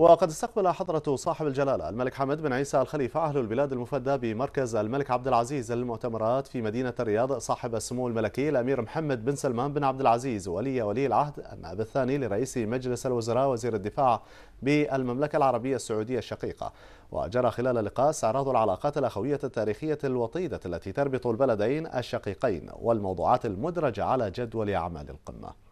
وقد استقبل حضرة صاحب الجلالة الملك حمد بن عيسى الخليفة أهل البلاد المفدى بمركز الملك عبد العزيز للمؤتمرات في مدينة الرياض صاحب السمو الملكي الأمير محمد بن سلمان بن عبد العزيز ولي ولي العهد النائب الثاني لرئيس مجلس الوزراء وزير الدفاع بالمملكة العربية السعودية الشقيقة وجرى خلال اللقاء استعراض العلاقات الأخوية التاريخية الوطيدة التي تربط البلدين الشقيقين والموضوعات المدرجة على جدول أعمال القمة